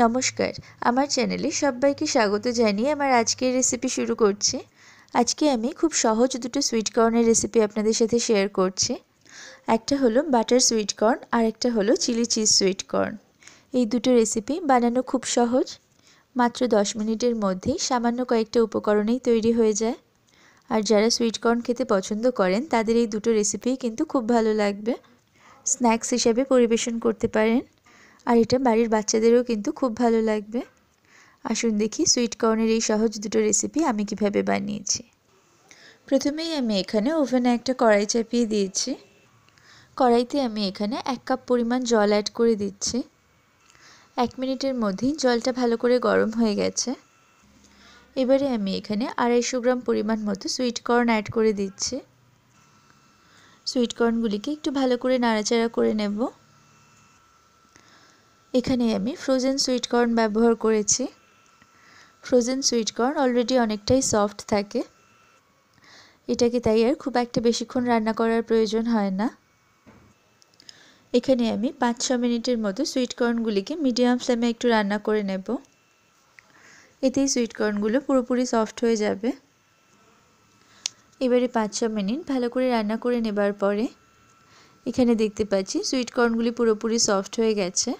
নমস্কার আমার চ্যানেলে সবাইকে স্বাগত জানিয়ে আমার আজকের রেসিপি শুরু করছি আজকে আমি খুব সহজ দুটো সুইট কর্নের রেসিপি আপনাদের সাথে শেয়ার করছি একটা হলো বাটার সুইট কর্ন আর একটা হলো চিলি চিজ সুইট কর্ন এই দুটো রেসিপি বানানো খুব সহজ মাত্র দশ মিনিটের মধ্যেই সামান্য কয়েকটা উপকরণেই তৈরি হয়ে যায় আর যারা সুইট কর্ন খেতে পছন্দ করেন তাদের এই দুটো রেসিপি কিন্তু খুব ভালো লাগবে স্ন্যাক্স হিসাবে পরিবেশন করতে পারেন আর এটা বাড়ির বাচ্চাদেরও কিন্তু খুব ভালো লাগবে আসুন দেখি সুইট কর্নের এই সহজ দুটো রেসিপি আমি কিভাবে বানিয়েছি প্রথমেই আমি এখানে ওভেনে একটা কড়াই চাপিয়ে দিয়েছি কড়াইতে আমি এখানে এক কাপ পরিমাণ জল অ্যাড করে দিচ্ছি এক মিনিটের মধ্যেই জলটা ভালো করে গরম হয়ে গেছে এবারে আমি এখানে আড়াইশো গ্রাম পরিমাণ মতো সুইট কর্ন অ্যাড করে দিচ্ছি সুইট কর্নগুলিকে একটু ভালো করে নাড়াচাড়া করে নেবো এখানে আমি ফ্রোজেন সুইটকর্ন ব্যবহার করেছি ফ্রোজেন সুইটকর্ন অলরেডি অনেকটাই সফট থাকে এটাকে তাই আর খুব একটা বেশিক্ষণ রান্না করার প্রয়োজন হয় না এখানে আমি পাঁচ ছ মিনিটের মতো সুইটকর্নগুলিকে মিডিয়াম ফ্লেমে একটু রান্না করে নেব এতেই সুইটকর্নগুলো পুরোপুরি সফট হয়ে যাবে এবারে পাঁচ ছ মিনিট ভালো করে রান্না করে নেবার পরে এখানে দেখতে পাচ্ছি সুইটকর্নগুলি পুরোপুরি সফট হয়ে গেছে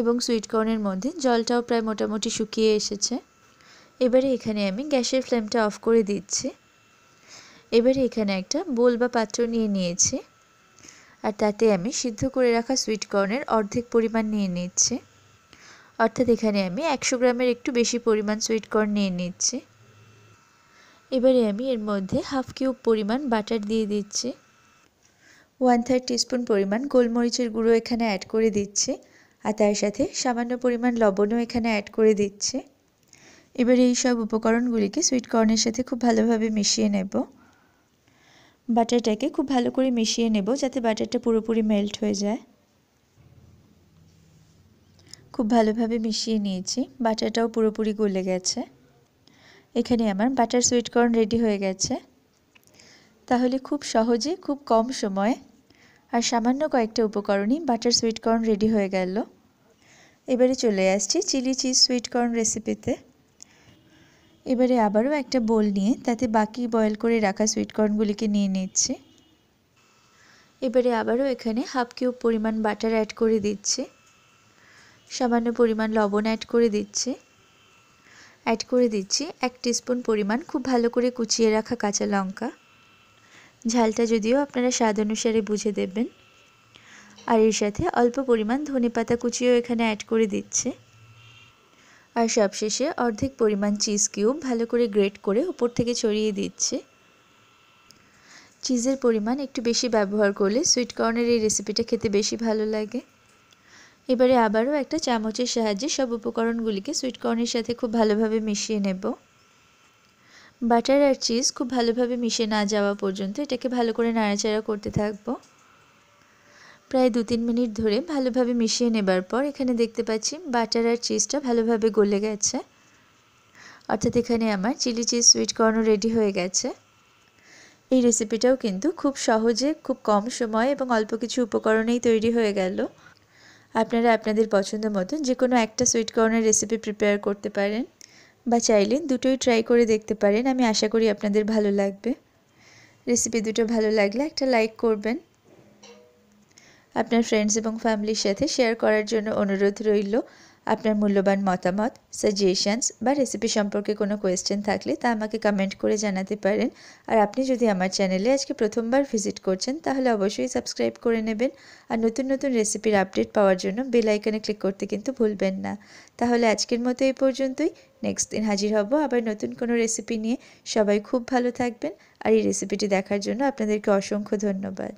এবং সুইটকর্নের মধ্যে জলটাও প্রায় মোটামুটি শুকিয়ে এসেছে এবারে এখানে আমি গ্যাসের ফ্লেমটা অফ করে দিচ্ছি এবারে এখানে একটা বোল বা পাত্র নিয়ে নিয়েছি আর তাতে আমি সিদ্ধ করে রাখা সুইটকর্নের অর্ধেক পরিমাণ নিয়ে নিচ্ছি অর্থাৎ এখানে আমি একশো গ্রামের একটু বেশি পরিমাণ সুইটকর্ন নিয়ে নিচ্ছি এবারে আমি এর মধ্যে হাফ কিউব পরিমাণ বাটার দিয়ে দিচ্ছি ওয়ান থার্ড টিস্পুন পরিমাণ গোলমরিচের গুঁড়ো এখানে অ্যাড করে দিচ্ছি আর তার সাথে সামান্য পরিমাণ লবণও এখানে অ্যাড করে দিচ্ছে এবার এই সব উপকরণগুলিকে সুইট কর্নের সাথে খুব ভালোভাবে মিশিয়ে নেব বাটারটাকে খুব ভালো করে মিশিয়ে নেব যাতে বাটারটা পুরোপুরি মেল্ট হয়ে যায় খুব ভালোভাবে মিশিয়ে নিয়েছি বাটারটাও পুরোপুরি গলে গেছে এখানে আমার বাটার সুইট কর্ন রেডি হয়ে গেছে তাহলে খুব সহজে খুব কম সময়ে আর সামান্য কয়েকটা উপকরণই বাটার সুইট কর্ন রেডি হয়ে গেল এবারে চলে আসছি চিলি চিজ সুইটকর্ন রেসিপিতে এবারে আবারও একটা বোল নিয়ে তাতে বাকি বয়েল করে রাখা সুইটকর্নগুলিকে নিয়ে নিচ্ছি এবারে আবারও এখানে হাফ কিউব পরিমাণ বাটার অ্যাড করে দিচ্ছি সামান্য পরিমাণ লবণ অ্যাড করে দিচ্ছি অ্যাড করে দিচ্ছি এক স্পুন পরিমাণ খুব ভালো করে কুচিয়ে রাখা কাঁচা লঙ্কা ঝালটা যদিও আপনারা স্বাদ অনুসারে বুঝে দেবেন আর এর সাথে অল্প পরিমাণ ধনে পাতা কুচিও এখানে অ্যাড করে দিচ্ছে আর সবশেষে অর্ধেক পরিমাণ চিজ কিউব ভালো করে গ্রেট করে উপর থেকে ছড়িয়ে দিচ্ছে চিজের পরিমাণ একটু বেশি ব্যবহার করলে সুইট কর্নের এই রেসিপিটা খেতে বেশি ভালো লাগে এবারে আবারও একটা চামচের সাহায্যে সব উপকরণগুলিকে সুইট কর্নের সাথে খুব ভালোভাবে মিশিয়ে নেব বাটার আর চিজ খুব ভালোভাবে মিশে না যাওয়া পর্যন্ত এটাকে ভালো করে নাড়াচাড়া করতে থাকবো প্রায় দু তিন মিনিট ধরে ভালোভাবে মিশিয়ে নেবার পর এখানে দেখতে পাচ্ছি বাটার আর চিজটা ভালোভাবে গলে গেছে অর্থাৎ এখানে আমার চিলি চিজ সুইট কর্নও রেডি হয়ে গেছে এই রেসিপিটাও কিন্তু খুব সহজে খুব কম সময় এবং অল্প কিছু উপকরণেই তৈরি হয়ে গেল আপনারা আপনাদের পছন্দ মতন যে কোনো একটা সুইট কর্নের রেসিপি প্রিপেয়ার করতে পারেন বা চাইলে দুটোই ট্রাই করে দেখতে পারেন আমি আশা করি আপনাদের ভালো লাগবে রেসিপি দুটো ভালো লাগলে একটা লাইক করবেন আপনার ফ্রেন্ডস এবং ফ্যামিলির সাথে শেয়ার করার জন্য অনুরোধ রইল আপনার মূল্যবান মতামত সাজেশনস বা রেসিপি সম্পর্কে কোনো কোয়েশ্চেন থাকলে তা আমাকে কমেন্ট করে জানাতে পারেন আর আপনি যদি আমার চ্যানেলে আজকে প্রথমবার ভিজিট করছেন তাহলে অবশ্যই সাবস্ক্রাইব করে নেবেন আর নতুন নতুন রেসিপির আপডেট পাওয়ার জন্য বেল আইকনে ক্লিক করতে কিন্তু ভুলবেন না তাহলে আজকের মতো এই পর্যন্তই নেক্সট দিন হাজির হব আবার নতুন কোনো রেসিপি নিয়ে সবাই খুব ভালো থাকবেন আর এই রেসিপিটি দেখার জন্য আপনাদেরকে অসংখ্য ধন্যবাদ